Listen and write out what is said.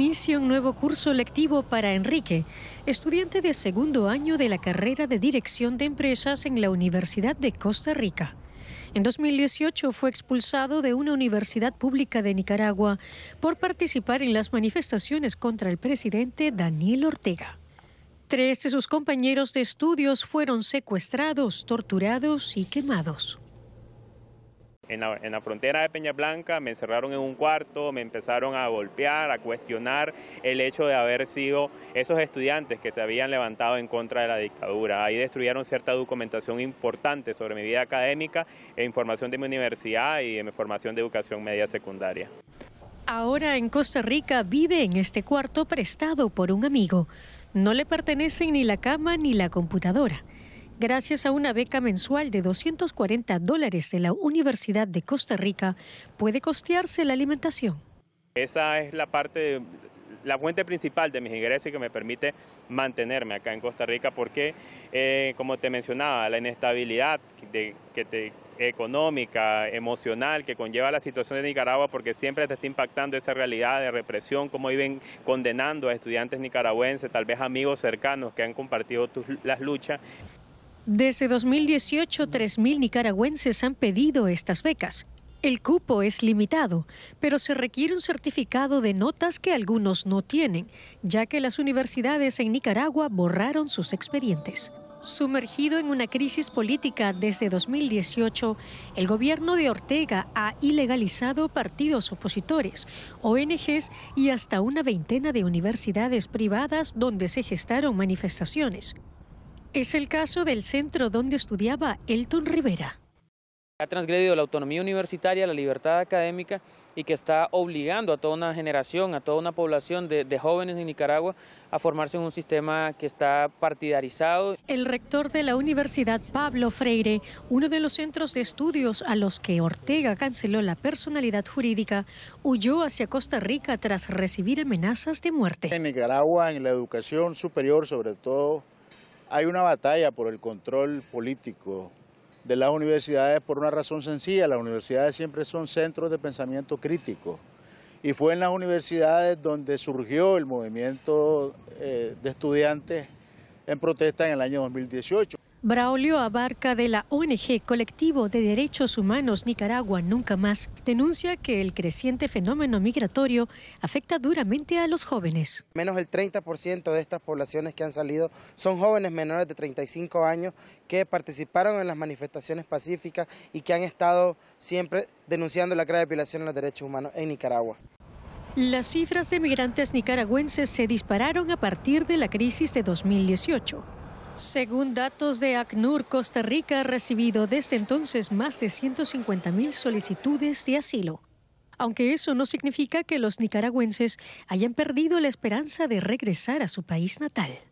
Inicia un nuevo curso lectivo para Enrique, estudiante de segundo año de la carrera de Dirección de Empresas en la Universidad de Costa Rica. En 2018 fue expulsado de una universidad pública de Nicaragua por participar en las manifestaciones contra el presidente Daniel Ortega. Tres de sus compañeros de estudios fueron secuestrados, torturados y quemados en la, frontera de Peña Blanca, me encerraron en un cuarto, me empezaron a golpear, a cuestionar el hecho de haber sido esos estudiantes que se habían levantado en contra de la dictadura. Ahí destruyeron cierta documentación importante sobre mi vida académica e información de mi universidad y de mi formación de educación media secundaria. Ahora en Costa Rica vive en este cuarto prestado por un amigo. No le pertenecen ni la cama ni la computadora. Gracias a una beca mensual de 240 dólares de la Universidad de Costa Rica, puede costearse la alimentación. Esa es la parte, la fuente principal de mis ingresos y que me permite mantenerme acá en Costa Rica porque, eh, como te mencionaba, la inestabilidad económica, emocional que conlleva la situación de Nicaragua porque siempre te está impactando esa realidad de represión, como viven condenando a estudiantes nicaragüenses, tal vez amigos cercanos que han compartido las luchas. Desde 2018, 3.000 nicaragüenses han pedido estas becas. El cupo es limitado, pero se requiere un certificado de notas que algunos no tienen, ya que las universidades en Nicaragua borraron sus expedientes. Sumergido en una crisis política desde 2018, el gobierno de Ortega ha ilegalizado partidos opositores, ONGs y hasta una veintena de universidades privadas donde se gestaron manifestaciones. Es el caso del centro donde estudiaba Elton Rivera. Ha transgredido la autonomía universitaria, la libertad académica y que está obligando a toda una generación, a toda una población de, jóvenes en Nicaragua a formarse en un sistema que está partidarizado. El rector de la Universidad Pablo Freire, uno de los centros de estudios a los que Ortega canceló la personalidad jurídica, huyó hacia Costa Rica tras recibir amenazas de muerte. En Nicaragua, en la educación superior sobre todo, hay una batalla por el control político de las universidades por una razón sencilla. Las universidades siempre son centros de pensamiento crítico. Y fue en las universidades donde surgió el movimiento eh, de estudiantes en protesta en el año 2018. Braulio Abarca de la ONG Colectivo de Derechos Humanos Nicaragua Nunca Más denuncia que el creciente fenómeno migratorio afecta duramente a los jóvenes. Menos del 30% de estas poblaciones que han salido son jóvenes menores de 35 años que participaron en las manifestaciones pacíficas y que han estado siempre denunciando la grave violación de los derechos humanos en Nicaragua. Las cifras de migrantes nicaragüenses se dispararon a partir de la crisis de 2018. Según datos de ACNUR, Costa Rica ha recibido desde entonces más de 150.000 solicitudes de asilo. Aunque eso no significa que los nicaragüenses hayan perdido la esperanza de regresar a su país natal.